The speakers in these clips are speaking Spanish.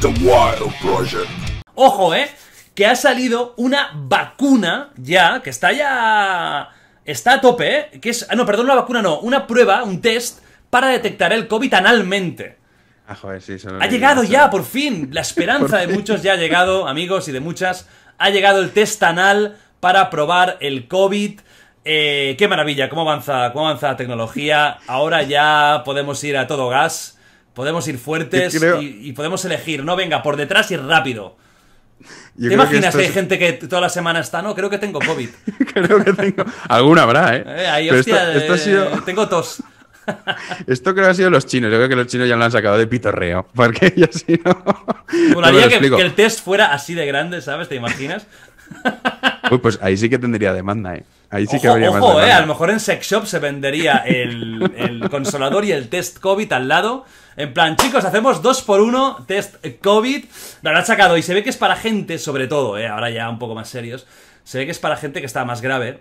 The Wild Project. Ojo, ¿eh? Que ha salido una vacuna ya, que está ya... Está a tope, ¿eh? Que es... Ah, no, perdón, una vacuna no. Una prueba, un test para detectar el COVID analmente. Ah, joder, sí, ha llegado ya, por fin. La esperanza de muchos ya ha llegado, amigos y de muchas. Ha llegado el test anal para probar el COVID. Eh, qué maravilla, cómo avanza, cómo avanza la tecnología. Ahora ya podemos ir a todo gas. Podemos ir fuertes y, podemos elegir, ¿no? Venga, por detrás y rápido. ¿Te imaginas que, hay gente que toda la semana está, no? Creo que tengo COVID. creo que tengo. Alguna habrá, ¿eh? eh hostia, esto, ha eh, sido... tengo tos. Esto creo que ha sido los chinos. Yo creo que los chinos ya lo han sacado de pitorreo. Porque ellos, si no. que, el test fuera así de grande, ¿sabes? ¿Te imaginas? pues ahí sí que tendría demanda, ¿eh? Ahí sí que ojo, habría ojo, eh, a lo mejor en Sex Shop se vendería el, consolador y el test COVID al lado. En plan, chicos, hacemos dos por uno, test COVID. Lo han sacado y se ve que es para gente, sobre todo, eh, ahora ya un poco más serios. Se ve que es para gente que está más grave,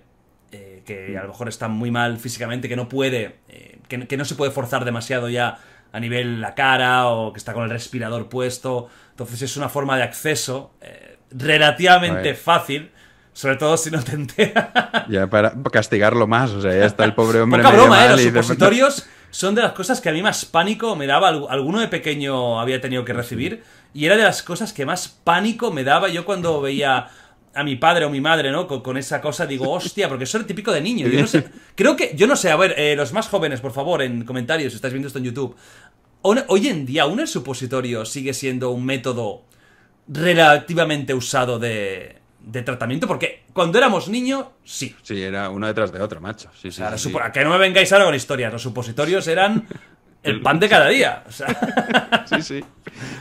eh, que a lo mejor está muy mal físicamente, que no puede, eh, que no se puede forzar demasiado ya a nivel la cara o que está con el respirador puesto. Entonces es una forma de acceso eh, relativamente fácil sobre todo si no te enteras. Ya, para castigarlo más, o sea, ya está el pobre hombre. Poca broma, ¿eh? Los supositorios son de las cosas que a mí más pánico me daba. Alguno de pequeño había tenido que recibir. Y era de las cosas que más pánico me daba yo cuando veía a mi padre o mi madre, ¿no? Con, esa cosa, digo, hostia, porque eso era típico de niño. Yo no sé, creo que, yo no sé, a ver, eh, los más jóvenes, por favor, en comentarios, si estáis viendo esto en YouTube. Hoy en día, ¿aún el supositorio sigue siendo un método relativamente usado de, de tratamiento, porque cuando éramos niños, sí. Sí, era uno detrás de otro, macho. Sí, A que no me vengáis ahora con historias, los supositorios eran el pan de cada día. Sí, sí.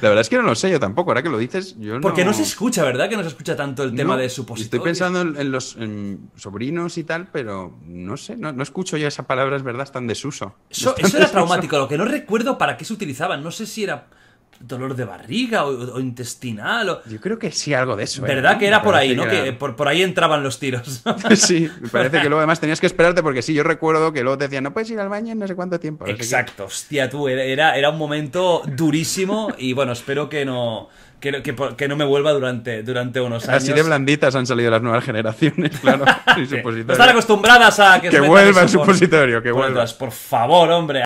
La verdad es que no lo sé yo tampoco, ahora que lo dices, yo Porque no, se escucha, ¿verdad? Que no se escucha tanto el tema de supositorios. Estoy pensando en, los sobrinos y tal, pero no sé, no, escucho yo esa palabra, es verdad, es tan desuso. Eso, era traumático, lo que no recuerdo para qué se utilizaban, no sé si era dolor de barriga o, intestinal. Yo creo que sí, algo de eso. ¿eh? ¿Verdad que era por ahí, no? Que, por, ahí entraban los tiros. sí, parece que luego además tenías que esperarte porque sí, yo recuerdo que luego te decían, no puedes ir al baño en no sé cuánto tiempo. Exacto, hostia, tú, era, era un momento durísimo y bueno, espero que no... Que, que, no me vuelva durante, durante unos años. Así de blanditas han salido las nuevas generaciones, claro. están acostumbradas a que, se vuelva el supositorio, que vuelva. Por favor, hombre.